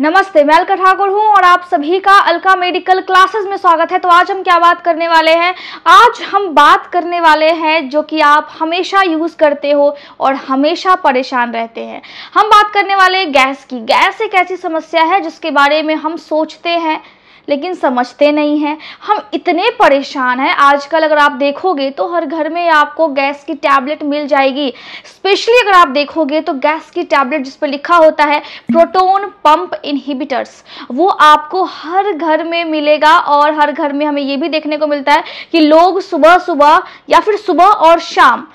नमस्ते मैं अलका ठाकुर हूँ और आप सभी का अलका मेडिकल क्लासेस में स्वागत है तो आज हम क्या बात करने वाले हैं आज हम बात करने वाले हैं जो कि आप हमेशा यूज़ करते हो और हमेशा परेशान रहते हैं हम बात करने वाले गैस की गैस एक ऐसी समस्या है जिसके बारे में हम सोचते हैं लेकिन समझते नहीं हैं हम इतने परेशान हैं आजकल अगर आप देखोगे तो हर घर में आपको गैस की टैबलेट मिल जाएगी स्पेशली अगर आप देखोगे तो गैस की टैबलेट जिस पर लिखा होता है प्रोटोन पंप इनहिबिटर्स वो आपको हर घर में मिलेगा और हर घर में हमें ये भी देखने को मिलता है कि लोग सुबह सुबह या फिर सुबह और शाम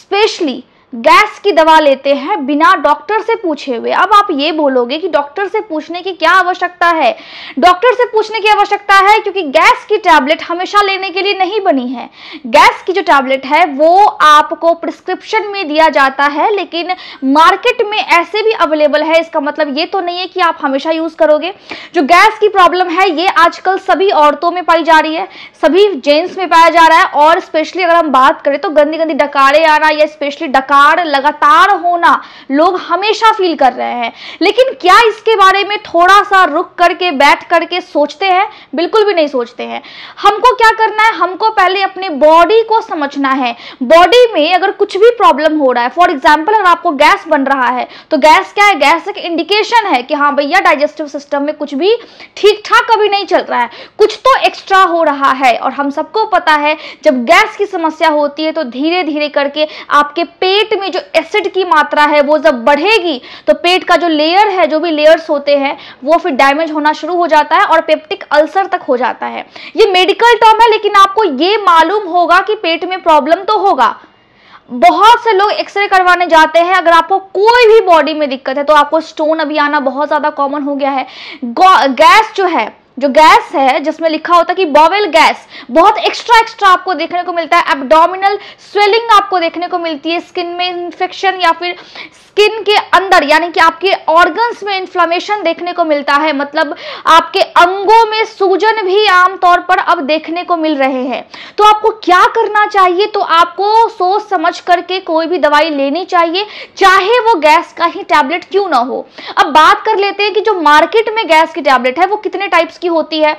स्पेशली गैस की दवा लेते हैं बिना डॉक्टर से पूछे हुए अब आप ये बोलोगे कि डॉक्टर से पूछने की क्या आवश्यकता है डॉक्टर से पूछने की आवश्यकता है क्योंकि गैस की टैबलेट हमेशा लेने के लिए नहीं बनी है गैस की जो टैबलेट है वो आपको प्रिस्क्रिप्शन में दिया जाता है लेकिन मार्केट में ऐसे भी अवेलेबल है इसका मतलब ये तो नहीं है कि आप हमेशा यूज़ करोगे जो गैस की प्रॉब्लम है ये आजकल सभी औरतों में पाई जा रही है सभी जेंट्स में पाया जा रहा है और स्पेशली अगर हम बात करें तो गंदी गंदी डकारे आना या स्पेशली डकार लगातार लगातार होना लोग हमेशा फील कर रहे हैं लेकिन क्या इसके बारे में थोड़ा सा रुक करके बैठ करके सोचते हैं बिल्कुल भी नहीं सोचते हैं हमको क्या करना है हमको पहले अपने बॉडी को समझना है बॉडी में अगर कुछ भी प्रॉब्लम हो रहा है फॉर एग्जाम्पल अगर आपको गैस बन रहा है तो गैस क्या है गैस एक इंडिकेशन है कि हाँ भैया डाइजेस्टिव सिस्टम में कुछ भी ठीक ठाक कभी नहीं चल रहा है कुछ तो एक्स्ट्रा हो रहा है और हम सबको पता है जब गैस की समस्या होती है तो धीरे धीरे करके आपके पेट पेट में जो एसिड की मात्रा है वो जब बढ़ेगी तो पेट का जो लेयर है जो भी लेयर्स होते हैं वो फिर डैमेज होना शुरू हो जाता है और पेप्टिक अल्सर तक हो जाता है ये मेडिकल टर्म है लेकिन आपको ये मालूम होगा कि पेट में प्रॉब्लम तो होगा बहुत से लोग एक्सरे करवाने जाते हैं अगर आपको कोई भी बॉडी में दिक्कत है तो आपको स्टोन अभी आना बहुत ज़्यादा कॉमन हो गया है गैस जो है जो गैस है जिसमें लिखा होता है कि बॉवेल गैस बहुत एक्स्ट्रा एक्स्ट्रा आपको देखने को मिलता है एबडोमिनल स्वेलिंग आपको देखने को मिलती है स्किन में इन्फेक्शन या फिर स्किन के अंदर यानी कि आपके ऑर्गन्स में इंफ्लामेशन देखने को मिलता है मतलब आपके अंगों में सूजन भी आमतौर पर अब देखने को मिल रहे हैं तो आपको क्या करना चाहिए तो आपको सोच समझ करके कोई भी दवाई लेनी चाहिए चाहे वो गैस का ही टैबलेट क्यों ना हो अब बात कर लेते हैं कि जो मार्केट में गैस की टैबलेट है वो कितने टाइप्स की होती है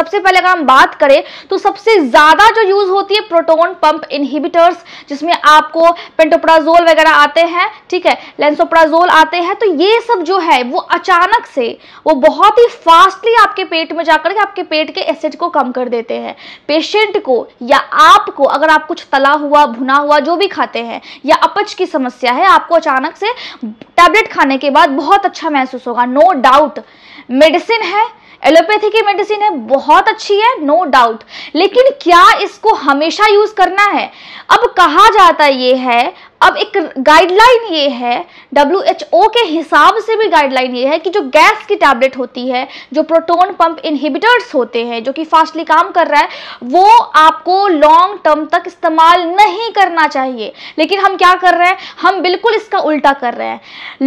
सबसे पहले अगर हम बात करें तो सबसे ज्यादा जो यूज होती है प्रोटोन पंप इनहिबिटर्स जिसमें आपको पेंटोप्राजोल वगैरह आते हैं ठीक है लेंसोप्राजोल आते हैं तो ये सब जो है वो अचानक से वो बहुत ही फास्टली आपके पेट में जाकर के आपके पेट के एसिड को कम कर देते हैं पेशेंट को या आपको अगर आप कुछ तला हुआ भुना हुआ जो भी खाते हैं या अपच की समस्या है आपको अचानक से टैबलेट खाने के बाद बहुत अच्छा महसूस होगा नो डाउट मेडिसिन है एलोपैथी की मेडिसिन है बहुत अच्छी है नो डाउट लेकिन क्या इसको हमेशा यूज करना है अब कहा जाता ये है अब एक गाइडलाइन ये है डब्ल्यू एच ओ के हिसाब से भी गाइडलाइन ये है कि जो गैस की टैबलेट होती है जो प्रोटोन पंप इनहिबिटर्स होते हैं जो कि फास्टली काम कर रहा है वो आपको लॉन्ग टर्म तक इस्तेमाल नहीं करना चाहिए लेकिन हम क्या कर रहे हैं हम बिल्कुल इसका उल्टा कर रहे हैं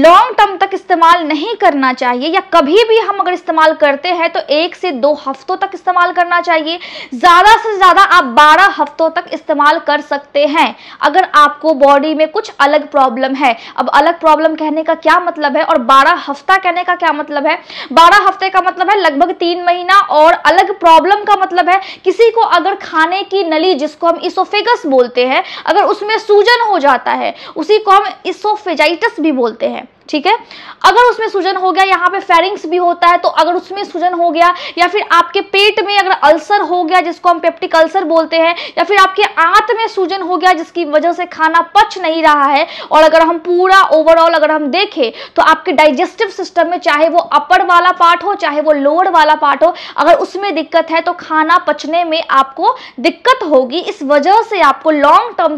लॉन्ग टर्म तक इस्तेमाल नहीं करना चाहिए या कभी भी हम अगर इस्तेमाल करते हैं तो एक से दो हफ्तों तक इस्तेमाल करना चाहिए ज़्यादा से ज़्यादा आप बारह हफ्तों तक इस्तेमाल कर सकते हैं अगर आपको बॉडी में में कुछ अलग प्रॉब्लम है अब अलग प्रॉब्लम कहने का क्या मतलब है और बारह हफ्ता कहने का क्या मतलब है बारह हफ्ते का मतलब है लगभग तीन महीना और अलग प्रॉब्लम का मतलब है किसी को अगर खाने की नली जिसको हम इसोफेगस बोलते हैं अगर उसमें सूजन हो जाता है उसी को हम इसोफेजाइटस भी बोलते हैं ठीक है अगर उसमें सूजन हो गया यहाँ पे फेरिंग्स भी होता है तो अगर उसमें सूजन हो गया या फिर आपके पेट में अगर अल्सर हो गया जिसको हम पेप्टिक अल्सर बोलते हैं या फिर आपके आंत में सूजन हो गया जिसकी वजह से खाना पच नहीं रहा है और अगर हम पूरा ओवरऑल अगर हम देखें तो आपके डाइजेस्टिव सिस्टम में चाहे वो अपर वाला पार्ट हो चाहे वो लोअर वाला पार्ट हो अगर उसमें दिक्कत है तो खाना पचने में आपको दिक्कत होगी इस वजह से आपको लॉन्ग टर्म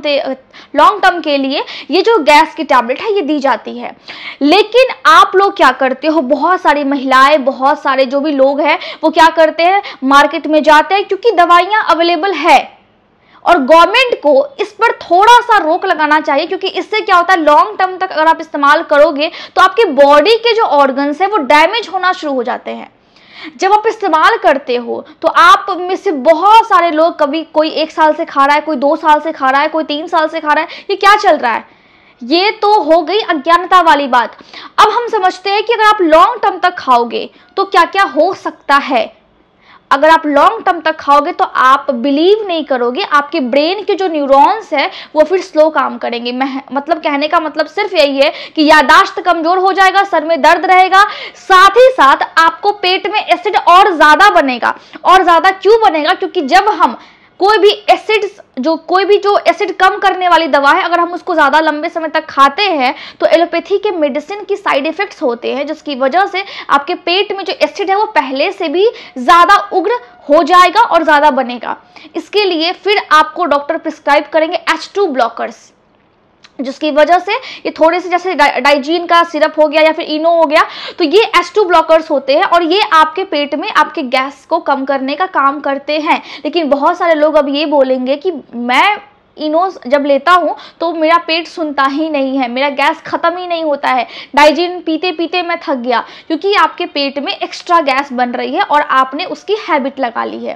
लॉन्ग टर्म के लिए ये जो गैस की टैबलेट है ये दी जाती है लेकिन आप लोग क्या करते हो बहुत सारी महिलाएं बहुत सारे जो भी लोग हैं वो क्या करते हैं मार्केट में जाते हैं क्योंकि दवाइयां अवेलेबल है और गवर्नमेंट को इस पर थोड़ा सा रोक लगाना चाहिए क्योंकि इससे क्या होता है लॉन्ग टर्म तक अगर आप इस्तेमाल करोगे तो आपके बॉडी के जो ऑर्गन्स हैं वो डैमेज होना शुरू हो जाते हैं जब आप इस्तेमाल करते हो तो आप में से बहुत सारे लोग कभी कोई एक साल से खा रहा है कोई दो साल से खा रहा है कोई तीन साल से खा रहा है ये क्या चल रहा है ये तो हो गई अज्ञानता वाली बात अब हम समझते हैं कि अगर आप लॉन्ग टर्म तक खाओगे तो क्या क्या हो सकता है अगर आप लॉन्ग टर्म तक खाओगे तो आप बिलीव नहीं करोगे आपके ब्रेन के जो न्यूरॉन्स है वो फिर स्लो काम करेंगे मैं मतलब कहने का मतलब सिर्फ यही है कि यादाश्त कमजोर हो जाएगा सर में दर्द रहेगा साथ ही साथ आपको पेट में एसिड और ज्यादा बनेगा और ज्यादा क्यों बनेगा क्योंकि जब हम कोई भी एसिड जो कोई भी जो एसिड कम करने वाली दवा है अगर हम उसको ज़्यादा लंबे समय तक खाते हैं तो एलोपैथी के मेडिसिन की साइड इफ़ेक्ट्स होते हैं जिसकी वजह से आपके पेट में जो एसिड है वो पहले से भी ज़्यादा उग्र हो जाएगा और ज़्यादा बनेगा इसके लिए फिर आपको डॉक्टर प्रिस्क्राइब करेंगे एच टू ब्लॉकर्स जिसकी वजह से ये थोड़े से जैसे डा, डाइजीन का सिरप हो गया या फिर इनो हो गया तो ये एस टू ब्लॉकर्स होते हैं और ये आपके पेट में आपके गैस को कम करने का काम करते हैं लेकिन बहुत सारे लोग अब ये बोलेंगे कि मैं इनोज जब लेता हूँ तो मेरा पेट सुनता ही नहीं है मेरा गैस ख़त्म ही नहीं होता है डाइजिन पीते पीते मैं थक गया क्योंकि आपके पेट में एक्स्ट्रा गैस बन रही है और आपने उसकी हैबिट लगा ली है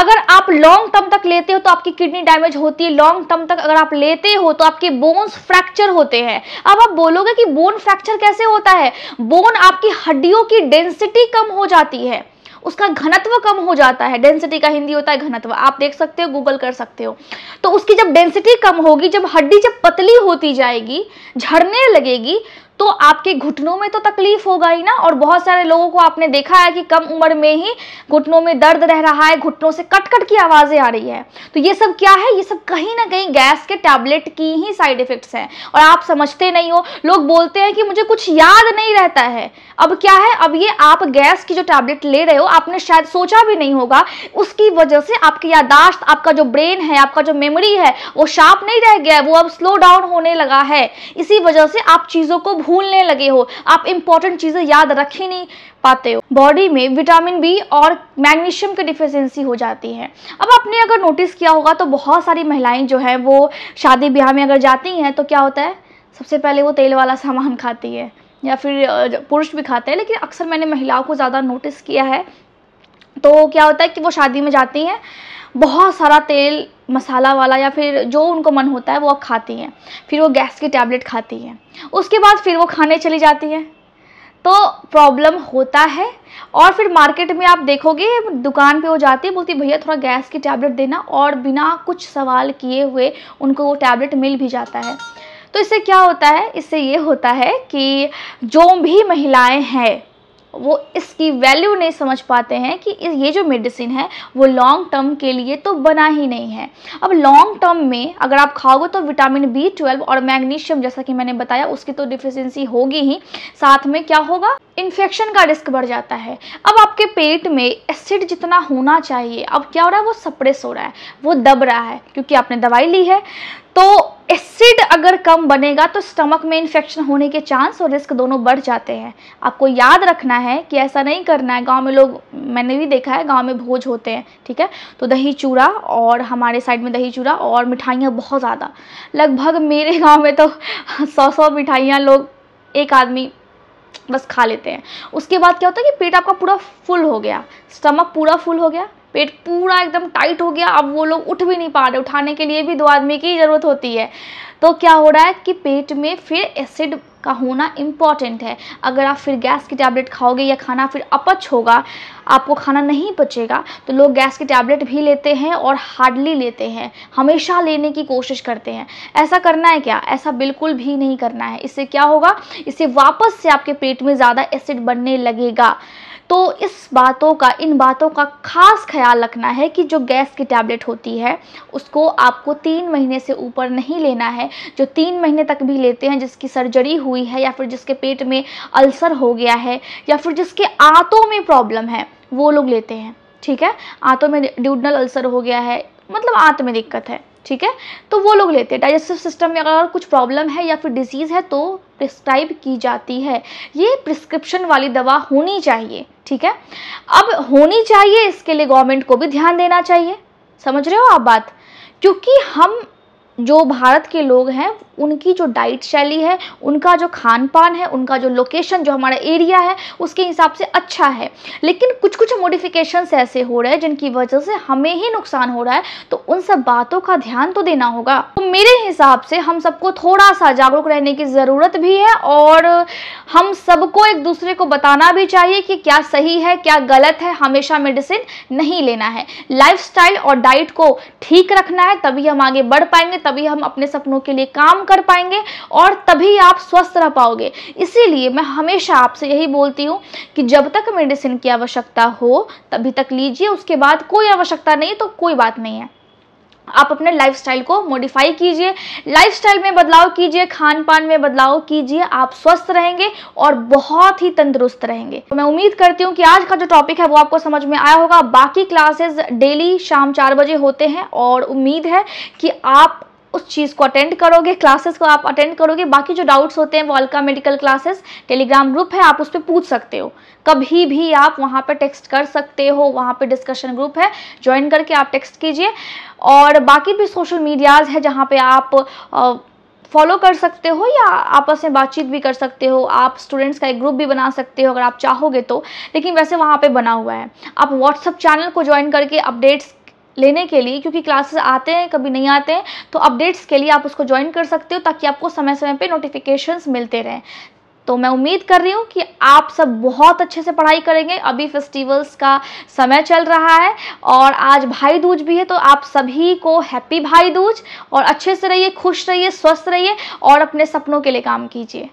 अगर आप लॉन्ग टर्म तक लेते हो तो आपकी किडनी डैमेज होती है लॉन्ग टर्म तक अगर आप लेते हो तो आपके बोन्स फ्रैक्चर होते हैं अब आप बोलोगे कि बोन फ्रैक्चर कैसे होता है बोन आपकी हड्डियों की डेंसिटी कम हो जाती है उसका घनत्व कम हो जाता है डेंसिटी का हिंदी होता है घनत्व आप देख सकते हो गूगल कर सकते हो तो उसकी जब डेंसिटी कम होगी जब हड्डी जब पतली होती जाएगी झड़ने लगेगी तो आपके घुटनों में तो तकलीफ होगा ही ना और बहुत सारे लोगों को आपने देखा है कि कम उम्र में ही घुटनों में दर्द रह रहा है घुटनों से कट कट की आवाज़ें आ रही है तो ये सब क्या है ये सब कहीं ना कहीं गैस के टैबलेट की ही साइड इफेक्ट्स हैं और आप समझते नहीं हो लोग बोलते हैं कि मुझे कुछ याद नहीं रहता है अब क्या है अब ये आप गैस की जो टैबलेट ले रहे हो आपने शायद सोचा भी नहीं होगा उसकी वजह से आपकी यादाश्त आपका जो ब्रेन है आपका जो मेमोरी है वो शार्प नहीं रह गया वो अब स्लो डाउन होने लगा है इसी वजह से आप चीज़ों को भूलने लगे हो आप इंपॉर्टेंट चीज़ें याद रख ही नहीं पाते हो बॉडी में विटामिन बी और मैग्नीशियम की डिफिशेंसी हो जाती है अब आपने अगर नोटिस किया होगा तो बहुत सारी महिलाएं जो है वो शादी ब्याह में अगर जाती हैं तो क्या होता है सबसे पहले वो तेल वाला सामान खाती है या फिर पुरुष भी खाते हैं लेकिन अक्सर मैंने महिलाओं को ज़्यादा नोटिस किया है तो क्या होता है कि वो शादी में जाती हैं बहुत सारा तेल मसाला वाला या फिर जो उनको मन होता है वो अब खाती हैं फिर वो गैस की टैबलेट खाती हैं उसके बाद फिर वो खाने चली जाती हैं तो प्रॉब्लम होता है और फिर मार्केट में आप देखोगे दुकान पे वो जाती है बोलती भैया थोड़ा गैस की टैबलेट देना और बिना कुछ सवाल किए हुए उनको वो टैबलेट मिल भी जाता है तो इससे क्या होता है इससे ये होता है कि जो भी महिलाएं हैं वो इसकी वैल्यू नहीं समझ पाते हैं कि ये जो मेडिसिन है वो लॉन्ग टर्म के लिए तो बना ही नहीं है अब लॉन्ग टर्म में अगर आप खाओगे तो विटामिन बी ट्वेल्व और मैग्नीशियम जैसा कि मैंने बताया उसकी तो डिफिशेंसी होगी ही साथ में क्या होगा इन्फेक्शन का रिस्क बढ़ जाता है अब आपके पेट में एसिड जितना होना चाहिए अब क्या हो रहा है वो सप्रेस हो रहा है वो दब रहा है क्योंकि आपने दवाई ली है तो एसिड अगर कम बनेगा तो स्टमक में इन्फेक्शन होने के चांस और रिस्क दोनों बढ़ जाते हैं आपको याद रखना है कि ऐसा नहीं करना है गांव में लोग मैंने भी देखा है गांव में भोज होते हैं ठीक है तो दही चूड़ा और हमारे साइड में दही चूड़ा और मिठाइयाँ बहुत ज़्यादा लगभग मेरे गाँव में तो सौ सौ मिठाइयाँ लोग एक आदमी बस खा लेते हैं उसके बाद क्या होता है कि पेट आपका पूरा फुल हो गया स्टमक पूरा फुल हो गया पेट पूरा एकदम टाइट हो गया अब वो लोग उठ भी नहीं पा रहे उठाने के लिए भी दो आदमी की ज़रूरत होती है तो क्या हो रहा है कि पेट में फिर एसिड का होना इम्पॉर्टेंट है अगर आप फिर गैस की टैबलेट खाओगे या खाना फिर अपच होगा आपको खाना नहीं पचेगा तो लोग गैस की टैबलेट भी लेते हैं और हार्डली लेते हैं हमेशा लेने की कोशिश करते हैं ऐसा करना है क्या ऐसा बिल्कुल भी नहीं करना है इससे क्या होगा इससे वापस से आपके पेट में ज़्यादा एसिड बनने लगेगा तो इस बातों का इन बातों का खास ख्याल रखना है कि जो गैस की टैबलेट होती है उसको आपको तीन महीने से ऊपर नहीं लेना है जो तीन महीने तक भी लेते हैं जिसकी सर्जरी हुई है या फिर जिसके पेट में अल्सर हो गया है या फिर जिसके आँतों में प्रॉब्लम है वो लोग लेते हैं ठीक है आँतों में ड्यूडनल अल्सर हो गया है मतलब आँत में दिक्कत है ठीक है तो वो लोग लेते हैं डाइजेस्टिव सिस्टम में अगर कुछ प्रॉब्लम है या फिर डिजीज़ है तो प्रिस्क्राइब की जाती है ये प्रिस्क्रिप्शन वाली दवा होनी चाहिए ठीक है अब होनी चाहिए इसके लिए गवर्नमेंट को भी ध्यान देना चाहिए समझ रहे हो आप बात क्योंकि हम जो भारत के लोग हैं उनकी जो डाइट शैली है उनका जो खान पान है उनका जो लोकेशन जो हमारा एरिया है उसके हिसाब से अच्छा है लेकिन कुछ कुछ मोडिफिकेशन ऐसे हो रहे हैं जिनकी वजह से हमें ही नुकसान हो रहा है तो उन सब बातों का ध्यान तो देना होगा तो मेरे हिसाब से हम सबको थोड़ा सा जागरूक रहने की ज़रूरत भी है और हम सबको एक दूसरे को बताना भी चाहिए कि क्या सही है क्या गलत है हमेशा मेडिसिन नहीं लेना है लाइफ और डाइट को ठीक रखना है तभी हम आगे बढ़ पाएंगे तभी हम अपने सपनों के लिए काम कर पाएंगे और तभी आप स्वस्थ रह पाओगे इसीलिए मैं हमेशा आपसे यही बोलती हूँ कि जब तक मेडिसिन की आवश्यकता हो तभी तक लीजिए उसके बाद कोई आवश्यकता नहीं तो कोई बात नहीं है आप अपने लाइफस्टाइल को मॉडिफाई कीजिए लाइफस्टाइल में बदलाव कीजिए खान पान में बदलाव कीजिए आप स्वस्थ रहेंगे और बहुत ही तंदुरुस्त रहेंगे तो मैं उम्मीद करती हूँ कि आज का जो टॉपिक है वो आपको समझ में आया होगा बाकी क्लासेस डेली शाम चार बजे होते हैं और उम्मीद है कि आप उस चीज़ को अटेंड करोगे क्लासेस को आप अटेंड करोगे बाकी जो डाउट्स होते हैं वो Alka medical classes Telegram group है आप उस पर पूछ सकते हो कभी भी आप वहाँ पर टेक्स्ट कर सकते हो वहाँ पर डिस्कशन ग्रुप है ज्वाइन करके आप टेक्स्ट कीजिए और बाकी भी सोशल मीडियाज़ है जहाँ पर आप फॉलो कर सकते हो या आपस में बातचीत भी कर सकते हो आप स्टूडेंट्स का एक ग्रुप भी बना सकते हो अगर आप चाहोगे तो लेकिन वैसे वहाँ पे बना हुआ है आप व्हाट्सअप चैनल को ज्वाइन करके अपडेट्स लेने के लिए क्योंकि क्लासेस आते हैं कभी नहीं आते हैं तो अपडेट्स के लिए आप उसको ज्वाइन कर सकते हो ताकि आपको समय समय पर नोटिफिकेशंस मिलते रहें तो मैं उम्मीद कर रही हूँ कि आप सब बहुत अच्छे से पढ़ाई करेंगे अभी फेस्टिवल्स का समय चल रहा है और आज भाई दूज भी है तो आप सभी को हैप्पी भाई दूज और अच्छे से रहिए खुश रहिए स्वस्थ रहिए और अपने सपनों के लिए काम कीजिए